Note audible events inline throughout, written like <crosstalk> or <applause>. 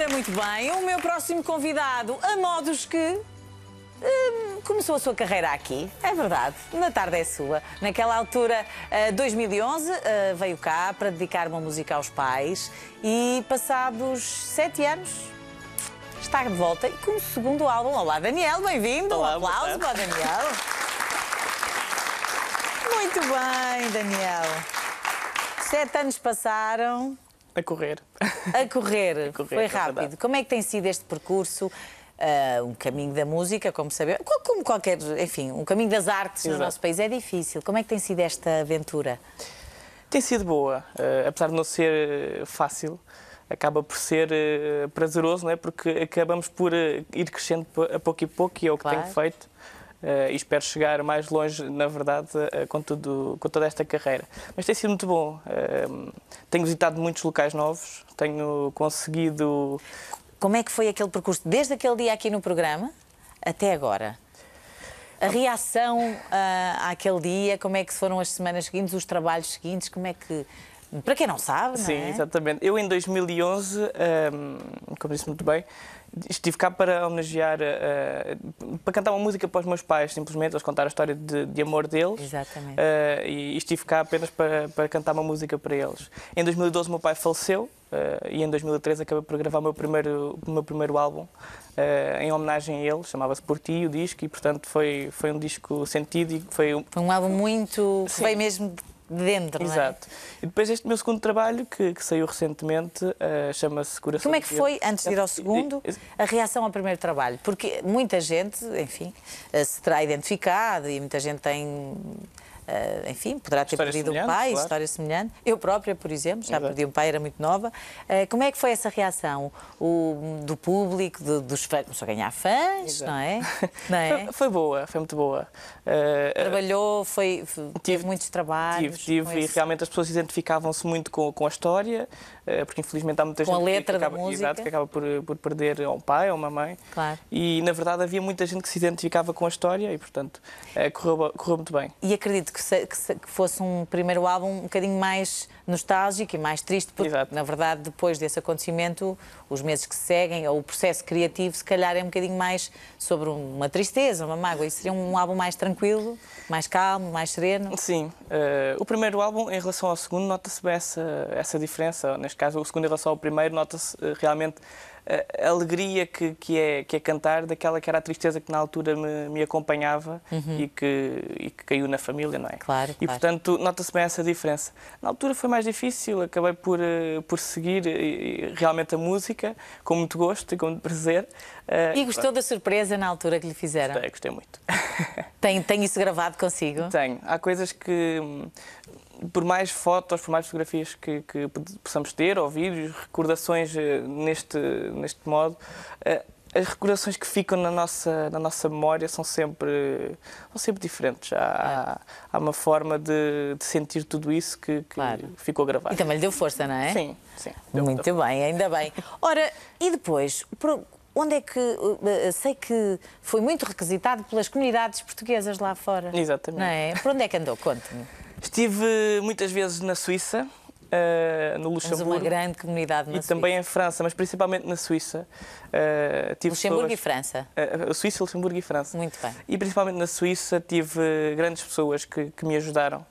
Ora, muito bem, o meu próximo convidado, a modos que Hum, começou a sua carreira aqui, é verdade, na tarde é sua. Naquela altura, 2011, eh, eh, veio cá para dedicar uma música aos pais e, passados sete anos, está de volta e com o segundo álbum. Olá, Daniel, bem-vindo. Um aplauso para Daniel. Muito bem, Daniel. Sete anos passaram, a correr. A correr. <laughs> A correr Foi é rápido. É Como é que tem sido este percurso? Uh, um caminho da música, como sabemos, como qualquer, enfim, um caminho das artes Exato. no nosso país é difícil. Como é que tem sido esta aventura? Tem sido boa, uh, apesar de não ser ah, fácil, acaba por ser uh, prazeroso, não é? Porque acabamos por ir crescendo a pouco e pouco e é o claro. que tenho feito. Eh, e espero chegar mais longe, na verdade, eh, com, tudo, com toda esta carreira. Mas tem sido muito bom. Eh, tenho visitado muitos locais novos, tenho conseguido. Como é que foi aquele percurso desde aquele dia aqui no programa até agora? A reação uh, àquele dia, como é que foram as semanas seguintes, os trabalhos seguintes, como é que para quem não sabe, Sim, é? exatamente. Eu, em 2011, um, como disse muito bem, estive cá para homenagear, uh, para cantar uma música para os meus pais, simplesmente, eles contar a história de, de amor deles. Exatamente. Uh, e estive cá apenas para, para cantar uma música para eles. Em 2012, meu pai faleceu. Uh, e em 2013 acabei por gravar o meu primeiro, meu primeiro álbum uh, em homenagem a ele, chamava-se Por Ti, o disco, e portanto foi, foi um disco sentido e foi um... Foi um álbum muito... Sim. que veio mesmo dentro, é? Exato. É? E depois este meu segundo trabalho, que, que saiu recentemente, uh, chama-se Coração Como é que foi, antes de ir ao é, segundo, é, a reação ao primeiro trabalho? Porque muita gente, enfim, eh, se terá identificado e muita gente tem Uh, enfim, poderá ter história perdido um pai, claro. história semelhante. Eu própria, por exemplo, já Exato. perdi um pai, era muito nova. Uh, como é que foi essa reação o, do público, dos fãs? Começou a ganhar fãs, Exato. não é? <laughs> Não é? Foi, foi, boa, foi muito boa. Uh, Trabalhou, foi, foi tive muitos trabalhos. Tive, tive e esse... realmente as pessoas identificavam-se muito com, com a história, porque infelizmente há muita com gente a letra que, da acaba, Exato, que acaba por, por perder um pai ou uma mãe. Claro. E na verdade havia muita gente que se identificava com a história e, portanto, correu, correu muito bem. E acredito que que, se, que, se, que, fosse um primeiro álbum um bocadinho mais nostálgico e mais triste, porque Exato. na verdade depois desse acontecimento, os meses que seguem, ou o processo criativo, se calhar é um bocadinho mais sobre uma tristeza, uma mágoa. Isso seria um álbum mais tranquilo, mais calmo, mais sereno? Sim. Uh, o primeiro álbum, em relação ao segundo, nota-se bem essa, essa diferença. Neste caso, o segundo em relação ao primeiro, nota-se uh, realmente eh, a alegria que, que, é, que é cantar daquela que era a tristeza que na altura me, me acompanhava uhum. e, que, e que caiu na família, é? É? claro. E, portanto, nota-se bem essa diferença. Na altura foi mais difícil, acabei por, eh, por seguir eh, eh, realmente a música, com muito gosto e com muito prazer. E gostou da surpresa na altura que lhe fizeram? Gostei, gostei muito. <laughs> <laughs> Tem, tem isso gravado consigo? Tenho. Há coisas que hum, por mais fotos, por mais fotografias que, que, possamos ter, ou vídeos, recordações neste, neste modo, as recordações que ficam na nossa, na nossa memória são sempre, são sempre diferentes. Há, é. há uma forma de, de, sentir tudo isso que, que claro. ficou gravado. E também lhe deu força, não é? Sim, sim. Muito bem, ainda bem. Ora, e depois, onde é que. Uh, uh, sei que foi muito requisitado pelas comunidades portuguesas lá fora. Exatamente. Não é? Por onde é que andou? Conte-me. Estive muitas vezes na Suíça, uh, no Luxemburgo. Temos uma grande comunidade na E Suíça. também em França, mas principalmente na Suíça. Uh, Luxemburgo pessoas, e França. Uh, Suíça, Luxemburgo e França. Muito bem. E principalmente na Suíça tive grandes pessoas que, que me ajudaram.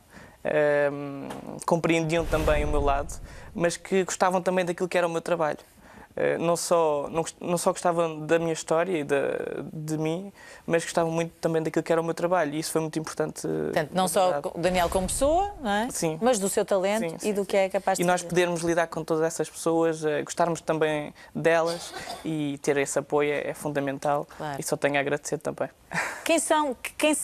Ehm, compreendiam também o meu lado, mas que gostavam também daquilo que era o meu trabalho. Eh, não só, não, não só gostavam da minha história e da, de mim, mas gostavam muito também daquilo que era o meu trabalho e isso foi muito importante. Portanto, não só o Daniel como pessoa, não é? Sim. mas do seu talento sim, sim, e do que é capaz de E nós podermos lidar com todas essas pessoas, eh, gostarmos também delas e ter esse apoio é, é fundamental claro. e só tenho a agradecer também. Quem são, quem,